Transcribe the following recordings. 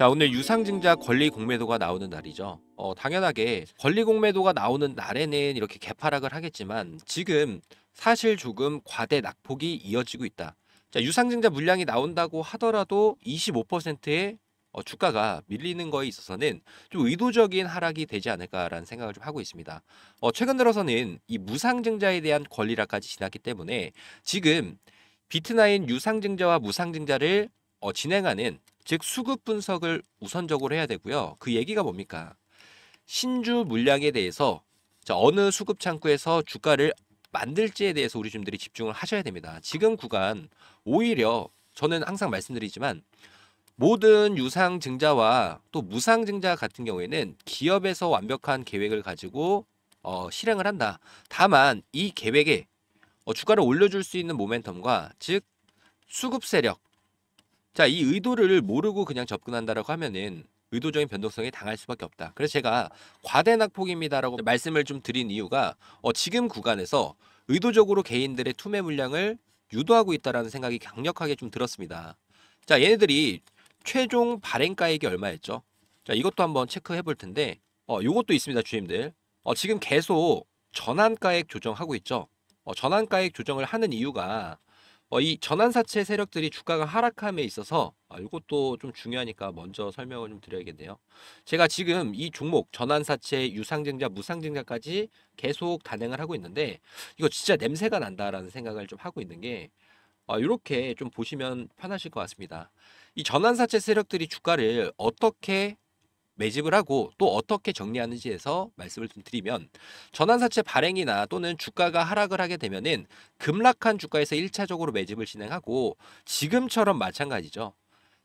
자 오늘 유상증자 권리 공매도가 나오는 날이죠. 어, 당연하게 권리 공매도가 나오는 날에는 이렇게 개파락을 하겠지만 지금 사실 조금 과대 낙폭이 이어지고 있다. 자 유상증자 물량이 나온다고 하더라도 25%의 어, 주가가 밀리는 거에 있어서는 좀 의도적인 하락이 되지 않을까라는 생각을 좀 하고 있습니다. 어, 최근 들어서는 이 무상증자에 대한 권리라까지 지났기 때문에 지금 비트나인 유상증자와 무상증자를 어, 진행하는 즉 수급 분석을 우선적으로 해야 되고요. 그 얘기가 뭡니까? 신주 물량에 대해서 어느 수급 창구에서 주가를 만들지에 대해서 우리 주님들이 집중을 하셔야 됩니다. 지금 구간 오히려 저는 항상 말씀드리지만 모든 유상 증자와 또 무상 증자 같은 경우에는 기업에서 완벽한 계획을 가지고 어, 실행을 한다. 다만 이 계획에 어, 주가를 올려줄 수 있는 모멘텀과 즉 수급 세력 자, 이 의도를 모르고 그냥 접근한다라고 하면은 의도적인 변동성이 당할 수밖에 없다. 그래서 제가 과대낙폭입니다라고 말씀을 좀 드린 이유가 어, 지금 구간에서 의도적으로 개인들의 투매 물량을 유도하고 있다라는 생각이 강력하게 좀 들었습니다. 자, 얘네들이 최종 발행가액이 얼마였죠? 자, 이것도 한번 체크해 볼 텐데 어, 요것도 있습니다, 주임들. 어, 지금 계속 전환가액 조정하고 있죠. 어, 전환가액 조정을 하는 이유가 어, 이 전환사채 세력들이 주가가 하락함에 있어서 아, 이것도 좀 중요하니까 먼저 설명을 좀 드려야겠네요. 제가 지금 이 종목 전환사채 유상증자 무상증자까지 계속 단행을 하고 있는데 이거 진짜 냄새가 난다라는 생각을 좀 하고 있는 게 어, 아, 이렇게 좀 보시면 편하실 것 같습니다. 이 전환사채 세력들이 주가를 어떻게 매집을 하고 또 어떻게 정리하는지 해서 말씀을 좀 드리면 전환사채 발행이나 또는 주가가 하락을 하게 되면은 급락한 주가에서 1차적으로 매집을 진행하고 지금처럼 마찬가지죠.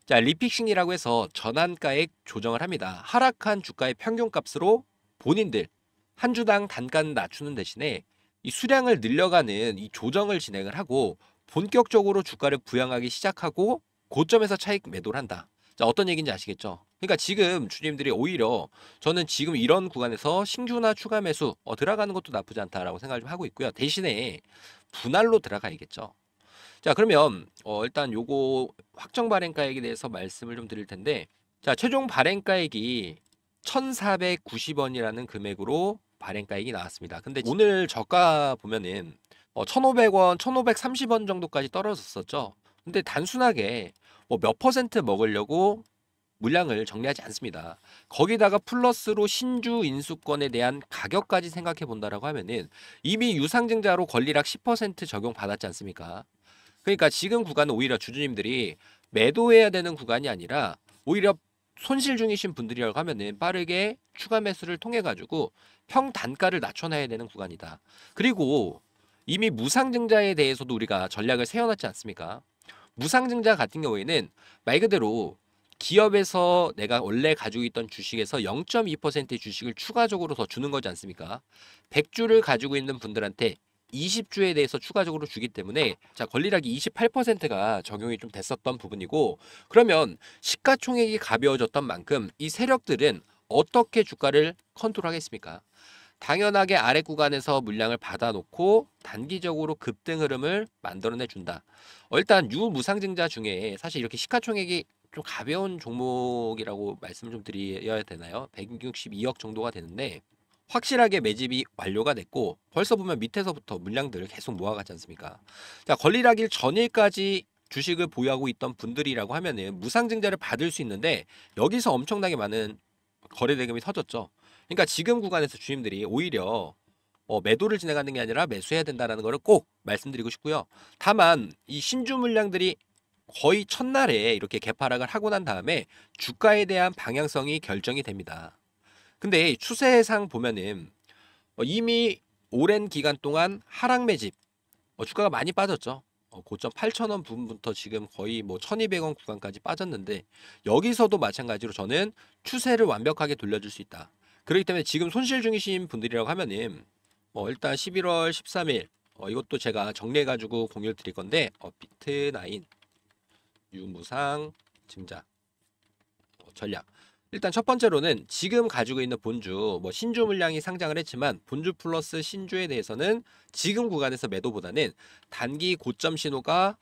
자, 리픽싱이라고 해서 전환가액 조정을 합니다. 하락한 주가의 평균값으로 본인들 한 주당 단가는 낮추는 대신에 이 수량을 늘려가는 이 조정을 진행을 하고 본격적으로 주가를 부양하기 시작하고 고점에서 차익 매도를 한다. 자, 어떤 얘기인지 아시겠죠? 그러니까 지금 주님들이 오히려 저는 지금 이런 구간에서 신규나 추가 매수 어, 들어가는 것도 나쁘지 않다라고 생각을 좀 하고 있고요. 대신에 분할로 들어가야겠죠. 자 그러면 어, 일단 요거 확정 발행가액에 대해서 말씀을 좀 드릴 텐데 자 최종 발행가액이 1490원이라는 금액으로 발행가액이 나왔습니다. 근데 오늘 저가 보면은 어, 1500원, 1530원 정도까지 떨어졌었죠. 근데 단순하게 뭐 몇 퍼센트 먹으려고 물량을 정리하지 않습니다. 거기다가 플러스로 신주 인수권에 대한 가격까지 생각해 본다라고 하면은 이미 유상증자로 권리락 10% 적용 받았지 않습니까? 그러니까 지금 구간은 오히려 주주님들이 매도해야 되는 구간이 아니라 오히려 손실 중이신 분들이라고 하면은 빠르게 추가 매수를 통해 가지고 평 단가를 낮춰놔야 되는 구간이다. 그리고 이미 무상증자에 대해서도 우리가 전략을 세워놨지 않습니까? 무상증자 같은 경우에는 말 그대로 기업에서 내가 원래 가지고 있던 주식에서 0.2%의 주식을 추가적으로 더 주는 거지 않습니까? 100주를 가지고 있는 분들한테 20주에 대해서 추가적으로 주기 때문에 자 권리락이 28%가 적용이 좀 됐었던 부분이고 그러면 시가총액이 가벼워졌던 만큼 이 세력들은 어떻게 주가를 컨트롤하겠습니까? 당연하게 아래 구간에서 물량을 받아놓고 단기적으로 급등 흐름을 만들어내 준다. 어, 일단 유무상증자 중에 사실 이렇게 시가총액이 좀 가벼운 종목이라고 말씀 좀 드려야 되나요? 162억 정도가 되는데 확실하게 매집이 완료가 됐고 벌써 보면 밑에서부터 물량들을 계속 모아갔지 않습니까? 자권리라길 전일까지 주식을 보유하고 있던 분들이라고 하면은 무상증자를 받을 수 있는데 여기서 엄청나게 많은 거래 대금이 터졌죠. 그러니까 지금 구간에서 주임들이 오히려 어, 매도를 진행하는 게 아니라 매수해야 된다라는 거를 꼭 말씀드리고 싶고요. 다만 이 신주 물량들이 거의 첫날에 이렇게 개파락을 하고 난 다음에 주가에 대한 방향성이 결정이 됩니다. 근데 추세상 보면은 어, 이미 오랜 기간 동안 하락 매집 어, 주가가 많이 빠졌죠. 어, 고점 8,000원 부분부터 지금 거의 뭐 1,200원 구간까지 빠졌는데 여기서도 마찬가지로 저는 추세를 완벽하게 돌려줄 수 있다. 그렇기 때문에 지금 손실 중이신 분들이라고 하면은 뭐 일단 11월 13일 어, 이것도 제가 정리해가지고 공유를 드릴 건데 어, 비트나인 유무상 증자 뭐 전략. 일단 첫 번째로는 지금 가지고 있는 본주 뭐 신주 물량이 상장을 했지만 본주 플러스 신주에 대해서는 지금 구간에서 매도보다는 단기 고점 신호가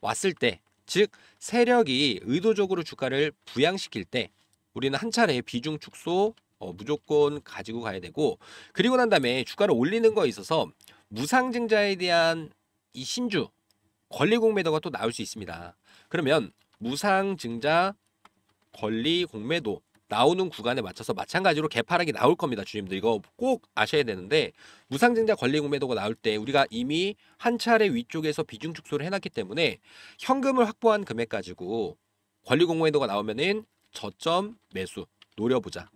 왔을 때 즉 세력이 의도적으로 주가를 부양시킬 때 우리는 한 차례 비중 축소 어, 무조건 가지고 가야 되고 그리고 난 다음에 주가를 올리는 거에 있어서 무상증자에 대한 이 신주 권리공 매도가 또 나올 수 있습니다. 그러면 무상 증자 권리 공매도 나오는 구간에 맞춰서 마찬가지로 개파락이 나올 겁니다. 주님들 이거 꼭 아셔야 되는데 무상증자 권리 공매도가 나올 때 우리가 이미 한 차례 위쪽에서 비중 축소를 해놨기 때문에 현금을 확보한 금액 가지고 권리 공매도가 나오면은 저점 매수 노려보자.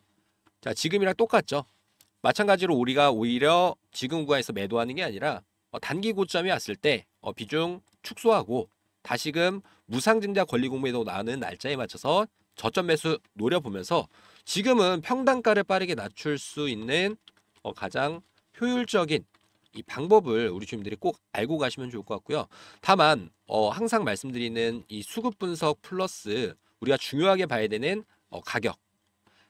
자 지금이랑 똑같죠. 마찬가지로 우리가 오히려 지금 구간에서 매도하는 게 아니라 어, 단기 고점이 왔을 때 어, 비중 축소하고 다시금 무상증자 권리공매에도 나오는 날짜에 맞춰서 저점 매수 노려보면서 지금은 평단가를 빠르게 낮출 수 있는 어, 가장 효율적인 이 방법을 우리 주님들이 꼭 알고 가시면 좋을 것 같고요. 다만 어, 항상 말씀드리는 이 수급 분석 플러스 우리가 중요하게 봐야 되는 어, 가격.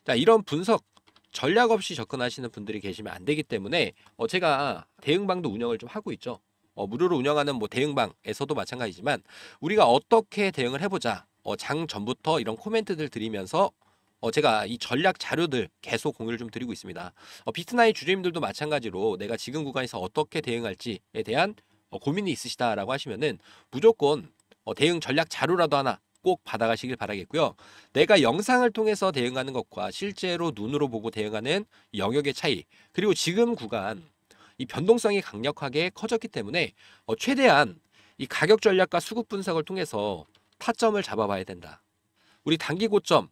자 이런 분석 전략 없이 접근하시는 분들이 계시면 안 되기 때문에 어, 제가 대응방도 운영을 좀 하고 있죠. 어, 무료로 운영하는 뭐 대응방에서도 마찬가지지만 우리가 어떻게 대응을 해보자 어, 장 전부터 이런 코멘트들 드리면서 어, 제가 이 전략 자료들 계속 공유를 좀 드리고 있습니다. 어, 비트나이 주주님들도 마찬가지로 내가 지금 구간에서 어떻게 대응할지에 대한 어, 고민이 있으시다라고 하시면은 무조건 어, 대응 전략 자료라도 하나 꼭 받아가시길 바라겠고요. 내가 영상을 통해서 대응하는 것과 실제로 눈으로 보고 대응하는 영역의 차이, 그리고 지금 구간 이 변동성이 강력하게 커졌기 때문에 어, 최대한 이 가격 전략과 수급 분석을 통해서 타점을 잡아봐야 된다. 우리 단기 고점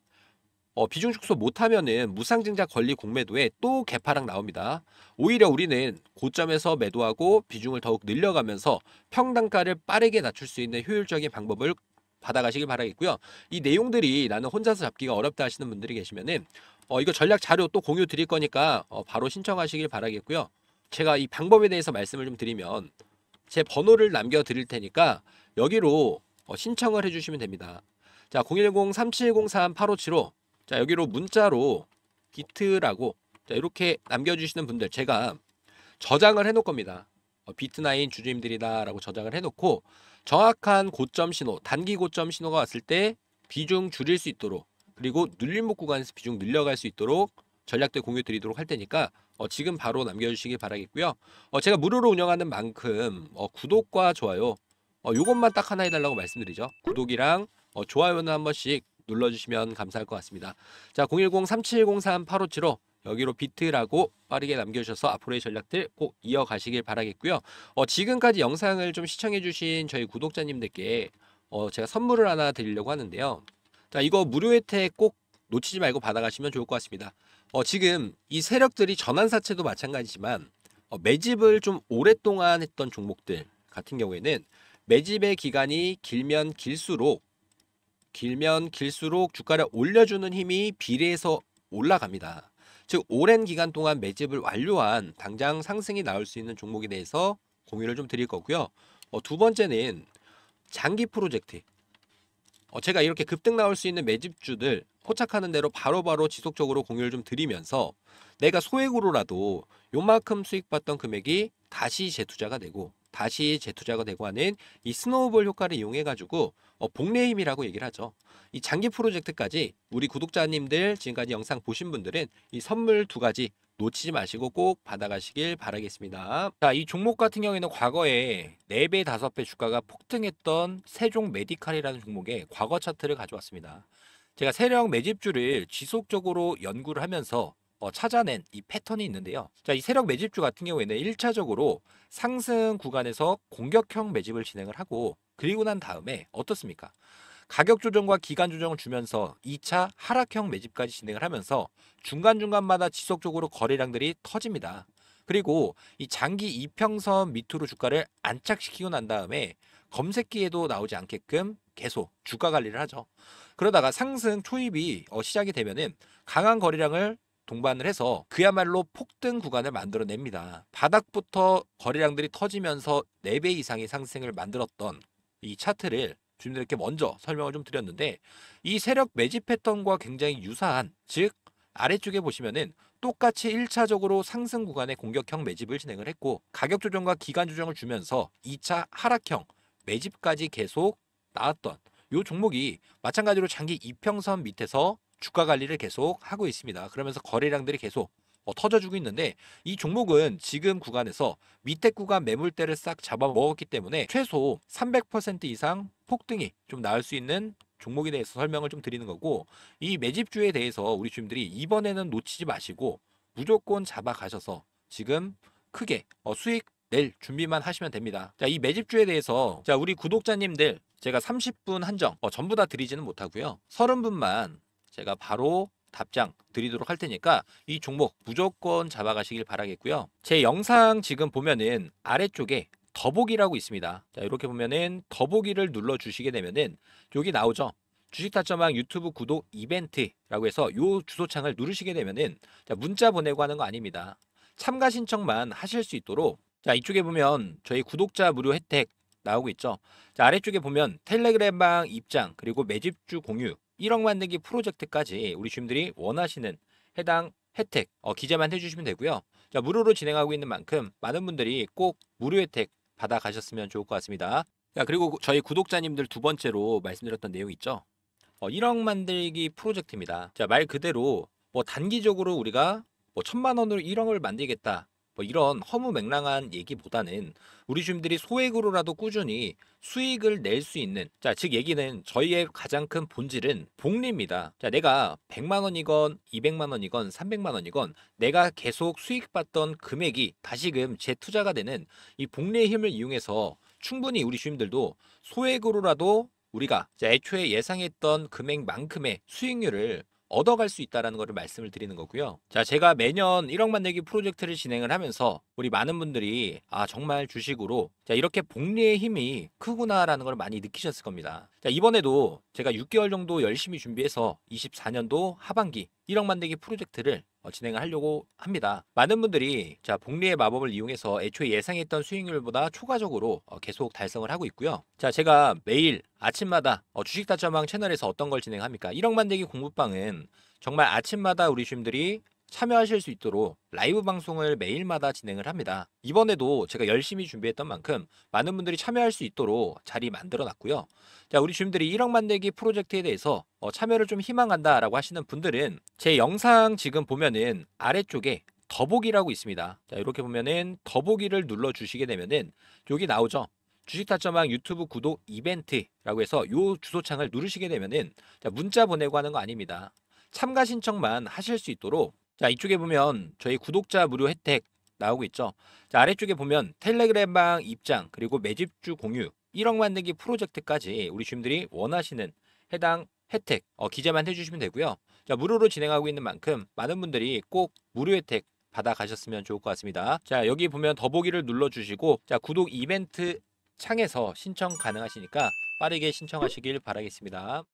어, 비중 축소 못하면은 무상증자 권리 공매도에 또개파랑 나옵니다. 오히려 우리는 고점에서 매도하고 비중을 더욱 늘려가면서 평당가를 빠르게 낮출 수 있는 효율적인 방법을 받아가시길 바라겠고요. 이 내용들이 나는 혼자서 잡기가 어렵다 하시는 분들이 계시면은 어, 이거 전략 자료 또 공유 드릴 거니까 어, 바로 신청하시길 바라겠고요. 제가 이 방법에 대해서 말씀을 좀 드리면 제 번호를 남겨 드릴 테니까 여기로 어, 신청을 해주시면 됩니다. 자, 010-3703-8575. 자, 여기로 문자로 비트라고 자, 이렇게 남겨주시는 분들 제가 저장을 해놓을 겁니다. 어, 비트나인 주주님들이다라고 저장을 해놓고 정확한 고점 신호, 단기 고점 신호가 왔을 때 비중 줄일 수 있도록 그리고 눌림목 구간에서 비중 늘려갈 수 있도록 전략들 공유 드리도록 할 테니까 어, 지금 바로 남겨주시기 바라겠고요. 어, 제가 무료로 운영하는 만큼 어, 구독과 좋아요 어, 요것만 딱 하나 해달라고 말씀드리죠. 구독이랑 어, 좋아요는 한 번씩 눌러주시면 감사할 것 같습니다. 자, 010-3703-8575 여기로 비트라고 빠르게 남겨주셔서 앞으로의 전략들 꼭 이어가시길 바라겠고요. 어, 지금까지 영상을 좀 시청해주신 저희 구독자님들께 어, 제가 선물을 하나 드리려고 하는데요. 자, 이거 무료 혜택 꼭 놓치지 말고 받아가시면 좋을 것 같습니다. 어, 지금 이 세력들이 전환사채도 마찬가지지만 어, 매집을 좀 오랫동안 했던 종목들 같은 경우에는 매집의 기간이 길면 길수록 길면 길수록 주가를 올려주는 힘이 비례해서 올라갑니다. 즉 오랜 기간 동안 매집을 완료한 당장 상승이 나올 수 있는 종목에 대해서 공유를 좀 드릴 거고요. 어, 두 번째는 장기 프로젝트. 어, 제가 이렇게 급등 나올 수 있는 매집주들 포착하는 대로 바로바로 지속적으로 공유를 좀 드리면서 내가 소액으로라도 요만큼 수익받던 금액이 다시 재투자가 되고 다시 재투자가 되고 하는 이 스노우볼 효과를 이용해 가지고 어, 복내 힘이라고 얘기를 하죠. 이 장기 프로젝트까지 우리 구독자님들 지금까지 영상 보신 분들은 이 선물 두 가지 놓치지 마시고 꼭 받아가시길 바라겠습니다. 자, 이 종목 같은 경우에는 과거에 4배, 5배 주가가 폭등했던 세종 메디칼이라는 종목의 과거 차트를 가져왔습니다. 제가 세력 매집주를 지속적으로 연구를 하면서 어, 찾아낸 이 패턴이 있는데요. 자, 이 세력 매집주 같은 경우에는 1차적으로 상승 구간에서 공격형 매집을 진행을 하고 그리고 난 다음에 어떻습니까? 가격 조정과 기간 조정을 주면서 2차 하락형 매집까지 진행을 하면서 중간중간마다 지속적으로 거래량들이 터집니다. 그리고 이 장기 2평선 밑으로 주가를 안착시키고 난 다음에 검색기에도 나오지 않게끔 계속 주가 관리를 하죠. 그러다가 상승 초입이 어, 시작이 되면은 강한 거래량을 동반을 해서 그야말로 폭등 구간을 만들어냅니다. 바닥부터 거래량들이 터지면서 4배 이상의 상승을 만들었던 이 차트를 주님들께 먼저 설명을 좀 드렸는데 이 세력 매집 패턴과 굉장히 유사한 즉 아래쪽에 보시면은 똑같이 1차적으로 상승 구간의 공격형 매집을 진행을 했고 가격 조정과 기간 조정을 주면서 2차 하락형 매집까지 계속 나왔던 이 종목이 마찬가지로 장기 이평선 밑에서 주가 관리를 계속 하고 있습니다. 그러면서 거래량들이 계속 어, 터져주고 있는데 이 종목은 지금 구간에서 밑에 구간 매물대를 싹 잡아먹었기 때문에 최소 300% 이상 폭등이 좀나을수 있는 종목에 대해서 설명을 좀 드리는 거고 이 매집주에 대해서 우리 주님들이 이번에는 놓치지 마시고 무조건 잡아가셔서 지금 크게 어, 수익 낼 준비만 하시면 됩니다. 자, 이 매집주에 대해서 자, 우리 구독자님들 제가 30분 한정 어, 전부 다 드리지는 못하고요. 30분만 제가 바로 답장 드리도록 할 테니까 이 종목 무조건 잡아가시길 바라겠고요. 제 영상 지금 보면은 아래쪽에 더보기라고 있습니다. 자, 이렇게 보면은 더보기를 눌러 주시게 되면은 여기 나오죠. 주식타점왕 유튜브 구독 이벤트라고 해서 요 주소창을 누르시게 되면은 자, 문자 보내고 하는 거 아닙니다. 참가 신청만 하실 수 있도록 자, 이쪽에 보면 저희 구독자 무료 혜택 나오고 있죠. 자, 아래쪽에 보면 텔레그램방 입장 그리고 매집주 공유 1억 만들기 프로젝트까지 우리 주님들이 원하시는 해당 혜택 어, 기재만 해주시면 되고요. 자, 무료로 진행하고 있는 만큼 많은 분들이 꼭 무료 혜택 받아 가셨으면 좋을 것 같습니다. 자, 그리고 저희 구독자님들 두 번째로 말씀드렸던 내용 있죠. 어, 1억 만들기 프로젝트입니다. 자, 말 그대로 뭐 단기적으로 우리가 뭐 천만 원으로 1억을 만들겠다. 뭐 이런 허무맹랑한 얘기보다는 우리 주민들이 소액으로라도 꾸준히 수익을 낼 수 있는 자 즉 얘기는 저희의 가장 큰 본질은 복리입니다. 자 내가 100만 원이건 200만 원이건 300만 원이건 내가 계속 수익 받던 금액이 다시금 재투자가 되는 이 복리의 힘을 이용해서 충분히 우리 주민들도 소액으로라도 우리가 애초에 예상했던 금액만큼의 수익률을 얻어갈 수 있다라는 것을 말씀을 드리는 거고요. 자, 제가 매년 1억 만들기 프로젝트를 진행을 하면서 우리 많은 분들이 아 정말 주식으로 자 이렇게 복리의 힘이 크구나라는 걸 많이 느끼셨을 겁니다. 자, 이번에도 제가 6개월 정도 열심히 준비해서 24년도 하반기 1억 만들기 프로젝트를 어, 진행을 하려고 합니다. 많은 분들이 자, 복리의 마법을 이용해서 애초에 예상했던 수익률보다 초과적으로 어, 계속 달성을 하고 있고요. 자, 제가 매일 아침마다 어, 주식다점왕 채널에서 어떤 걸 진행합니까? 1억 만들기 공부방은 정말 아침마다 우리 주님들이 참여하실 수 있도록 라이브 방송을 매일마다 진행을 합니다. 이번에도 제가 열심히 준비했던 만큼 많은 분들이 참여할 수 있도록 자리 만들어 놨고요. 자, 우리 주민들이 1억 만들기 프로젝트에 대해서 어, 참여를 좀 희망한다라고 하시는 분들은 제 영상 지금 보면은 아래쪽에 더보기라고 있습니다. 자, 이렇게 보면은 더보기를 눌러 주시게 되면은 여기 나오죠. 주식타점왕 유튜브 구독 이벤트라고 해서 요 주소창을 누르시게 되면은 자, 문자 보내고 하는 거 아닙니다. 참가 신청만 하실 수 있도록 자, 이쪽에 보면 저희 구독자 무료 혜택 나오고 있죠. 자, 아래쪽에 보면 텔레그램방 입장 그리고 매집주 공유 1억 만들기 프로젝트까지 우리 주님들이 원하시는 해당 혜택 어, 기재만 해주시면 되고요. 자, 무료로 진행하고 있는 만큼 많은 분들이 꼭 무료 혜택 받아 가셨으면 좋을 것 같습니다. 자, 여기 보면 더보기를 눌러주시고 자, 구독 이벤트 창에서 신청 가능하시니까 빠르게 신청하시길 바라겠습니다.